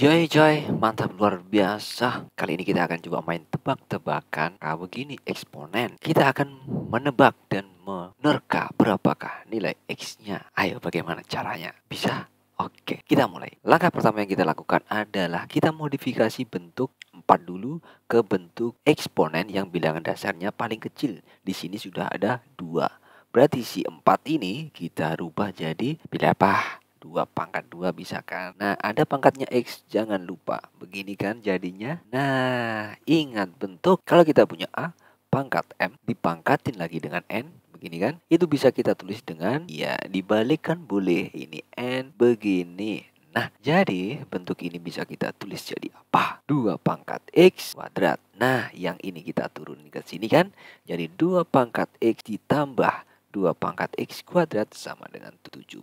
Yoi coy, mantap luar biasa Kali ini kita akan coba main tebak-tebakan Nah begini eksponen Kita akan menebak dan menerka berapakah nilai X-nya Ayo bagaimana caranya? Bisa? Oke, kita mulai Langkah pertama yang kita lakukan adalah Kita modifikasi bentuk 4 dulu ke bentuk eksponen yang bilangan dasarnya paling kecil Di sini sudah ada 2 Berarti si 4 ini kita rubah jadi berapa? dua pangkat dua bisa kan? Nah, ada pangkatnya X, jangan lupa. Begini kan jadinya? Nah, ingat bentuk kalau kita punya A, pangkat M dipangkatin lagi dengan N, begini kan? Itu bisa kita tulis dengan, ya dibalikkan boleh, ini N begini. Nah, jadi bentuk ini bisa kita tulis jadi apa? 2 pangkat X kuadrat. Nah, yang ini kita turun ke sini kan? Jadi 2 pangkat X ditambah 2 pangkat X kuadrat sama dengan 72.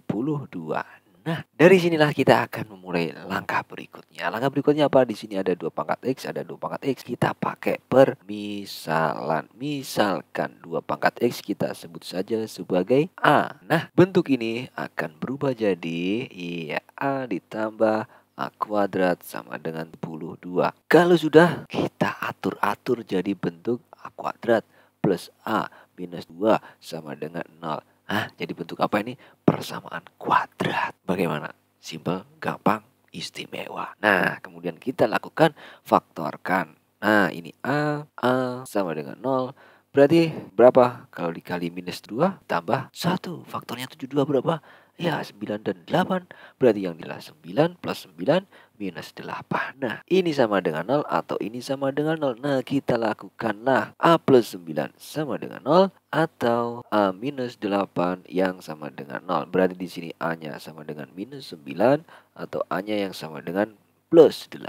Nah, dari sinilah kita akan memulai langkah berikutnya. Langkah berikutnya apa? Di sini ada dua pangkat X, ada dua pangkat X. Kita pakai permisalan. Misalkan dua pangkat X kita sebut saja sebagai A. Nah, bentuk ini akan berubah jadi iya A ditambah A kuadrat sama dengan 22. Kalau sudah, kita atur-atur jadi bentuk A kuadrat plus A minus 2 sama dengan 0. Nah, jadi bentuk apa ini? Persamaan kuadrat. Bagaimana? Simple, gampang, istimewa. Nah, kemudian kita lakukan faktorkan. Nah, ini A, A sama dengan 0, Berarti berapa? Kalau dikali minus 2 tambah 1. Faktornya 72 berapa? Ya 9 dan 8 Berarti yang nilai 9 plus 9 minus 8 Nah ini sama dengan 0 atau ini sama dengan 0 Nah kita lakukan Nah A plus 9 sama dengan 0 Atau A minus 8 yang sama dengan 0 Berarti di sini A nya sama dengan minus 9 Atau A nya yang sama dengan plus 8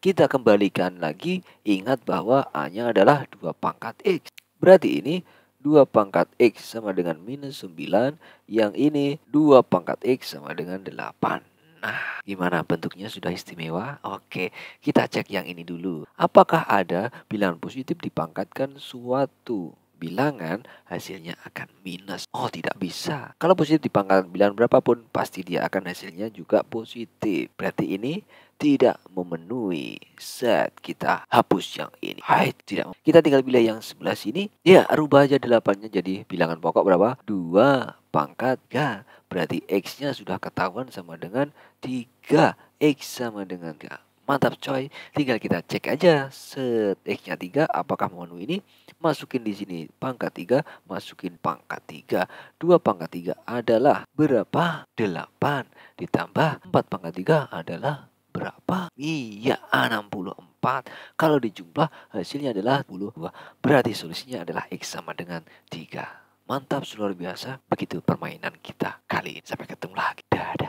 Kita kembalikan lagi Ingat bahwa A nya adalah 2 pangkat X Berarti ini 2 pangkat X sama dengan minus 9. Yang ini 2 pangkat X sama dengan 8. Nah, gimana bentuknya sudah istimewa? Oke, kita cek yang ini dulu. Apakah ada bilangan positif dipangkatkan suatu bilangan, hasilnya akan minus. Oh, tidak bisa. Kalau positif di pangkalan bilangan berapapun, pasti dia akan hasilnya juga positif. Berarti ini tidak memenuhi set kita hapus yang ini Hai, tidak kita tinggal pilih yang sebelah sini ya rubah aja delapannya jadi bilangan pokok berapa dua pangkat g berarti x nya sudah ketahuan sama dengan 3 x sama dengan 3 Mantap coy, tinggal kita cek aja set X-nya 3 apakah menu ini masukin di sini pangkat tiga, masukin pangkat tiga, dua pangkat tiga adalah berapa? delapan ditambah empat pangkat tiga adalah berapa? Iya, 64. empat, Kalau dijumlah hasilnya adalah 22 Berarti solusinya adalah X sama dengan tiga. Mantap, luar biasa. Begitu permainan kita kali ini. Sampai ketemu lagi. Dadah.